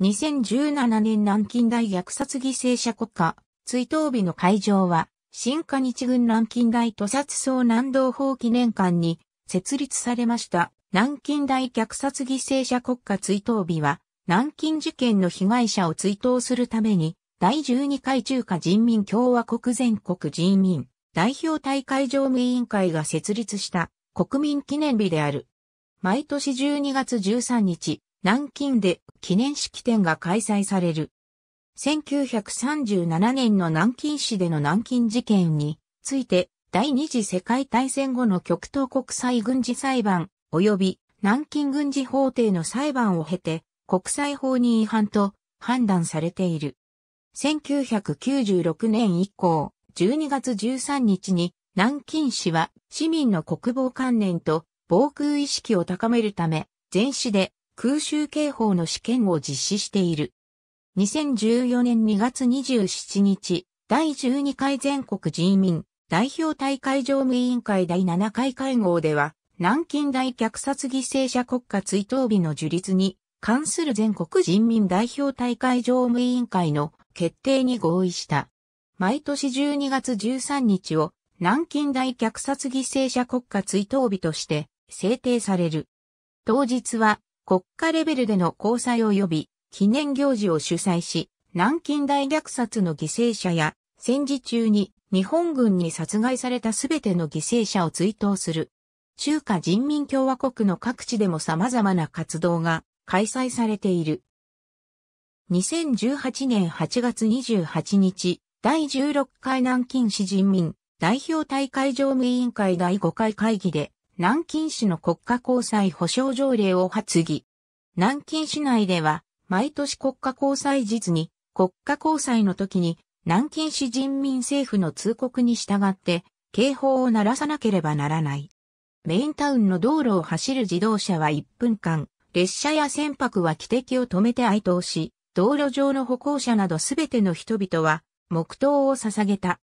2017年南京大虐殺犠牲者国家、追悼日の会場は、新華日軍南京大屠殺総南道法記念館に設立されました。南京大虐殺犠牲者国家追悼日は、南京事件の被害者を追悼するために、第12回中華人民共和国全国人民代表大会常務委員会が設立した国民記念日である。毎年12月13日、南京で記念式典が開催される。1937年の南京市での南京事件について第二次世界大戦後の極東国際軍事裁判及び南京軍事法廷の裁判を経て国際法に違反と判断されている。1996年以降12月13日に南京市は市民の国防観念と防空意識を高めるため全市で空襲警報の試験を実施している。2014年2月27日、第12回全国人民代表大会常務委員会第7回会合では、南京大虐殺犠牲者国家追悼日の樹立に関する全国人民代表大会常務委員会の決定に合意した。毎年12月13日を南京大虐殺犠牲者国家追悼日として制定される。当日は国家レベルでの交際及び記念行事を主催し、南京大虐殺の犠牲者や戦時中に日本軍に殺害されたすべての犠牲者を追悼する。中華人民共和国の各地でも様々な活動が開催されている。2018年8月28日、第16回南京市人民代表大会常務委員会第5回会議で、南京市の国家交際保障条例を発議。南京市内では、毎年国家交際実に、国家交際の時に、南京市人民政府の通告に従って、警報を鳴らさなければならない。メインタウンの道路を走る自動車は1分間、列車や船舶は汽笛を止めて哀悼し、道路上の歩行者などすべての人々は、黙祷を捧げた。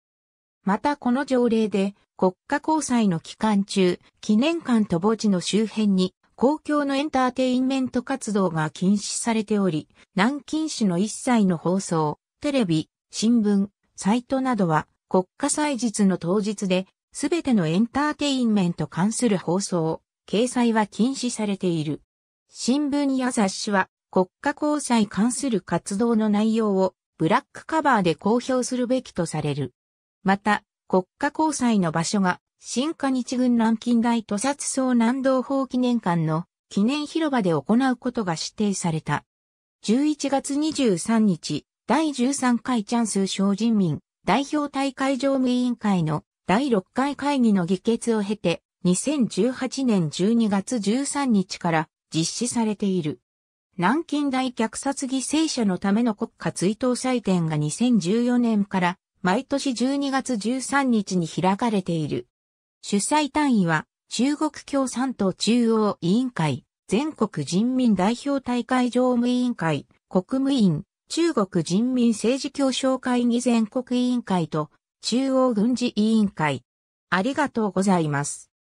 またこの条例で国家交際の期間中、記念館と墓地の周辺に公共のエンターテインメント活動が禁止されており、南京市の一切の放送、テレビ、新聞、サイトなどは国家祭日の当日で、すべてのエンターテインメント関する放送、掲載は禁止されている。新聞や雑誌は国家交際関する活動の内容をブラックカバーで公表するべきとされる。また、国家交際の場所が、新華日軍南京大屠殺総南道法記念館の記念広場で行うことが指定された。11月23日、第13回チャンス小人民代表大会常務委員会の第6回会議の議決を経て、2018年12月13日から実施されている。南京大虐殺犠牲者のための国家追悼祭典が2014年から毎年12月13日に開かれている。主催単位は中国共産党中央委員会、全国人民代表大会常務委員会、国務院、中国人民政治協商会議全国委員会と中央軍事委員会。ありがとうございます。